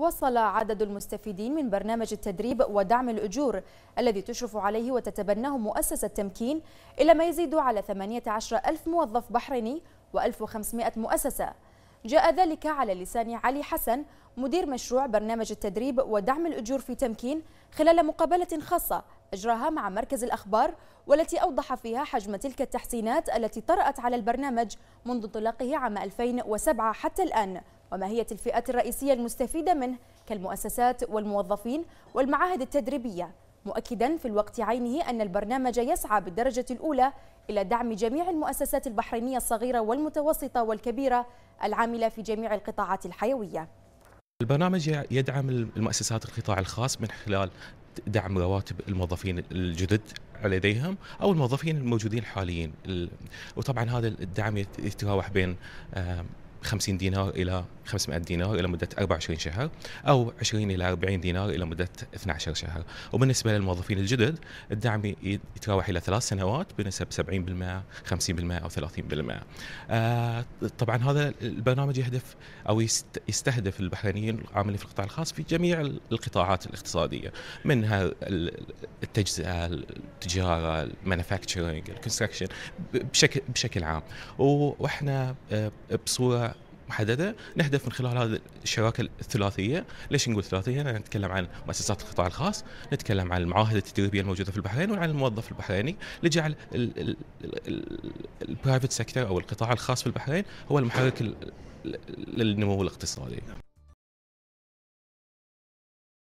وصل عدد المستفيدين من برنامج التدريب ودعم الأجور الذي تشرف عليه وتتبناه مؤسسة تمكين إلى ما يزيد على 18 ألف موظف بحريني و1500 مؤسسة جاء ذلك على لسان علي حسن مدير مشروع برنامج التدريب ودعم الأجور في تمكين خلال مقابلة خاصة أجراها مع مركز الأخبار والتي أوضح فيها حجم تلك التحسينات التي طرأت على البرنامج منذ انطلاقه عام 2007 حتى الآن وما هي الفئات الرئيسية المستفيدة منه كالمؤسسات والموظفين والمعاهد التدريبية مؤكدا في الوقت عينه أن البرنامج يسعى بالدرجة الأولى إلى دعم جميع المؤسسات البحرينية الصغيرة والمتوسطة والكبيرة العاملة في جميع القطاعات الحيوية البرنامج يدعم المؤسسات القطاع الخاص من خلال دعم رواتب الموظفين الجدد لديهم او الموظفين الموجودين حاليا وطبعا هذا الدعم يتراوح بين آه، 50 دينار الى 500 دينار الى مده 24 شهر او 20 الى 40 دينار الى مده 12 شهر وبالنسبه للموظفين الجدد الدعم يتراوح الى ثلاث سنوات بنسب 70% 50% او 30% آه طبعا هذا البرنامج يهدف او يستهدف البحرينيين العاملين في القطاع الخاص في جميع القطاعات الاقتصاديه منها التجزئه التجاره المانيفاكتشرنج الكونستراكشن بشكل بشكل عام واحنا آه، بصوره محدده نهدف من خلال هذه الشراكه الثلاثيه، ليش نقول ثلاثيه؟ لان نتكلم عن مؤسسات القطاع الخاص، نتكلم عن المعاهد التدريبيه الموجوده في البحرين وعن الموظف البحريني لجعل البرايفت سيكتور او القطاع الخاص في البحرين هو المحرك للنمو الاقتصادي.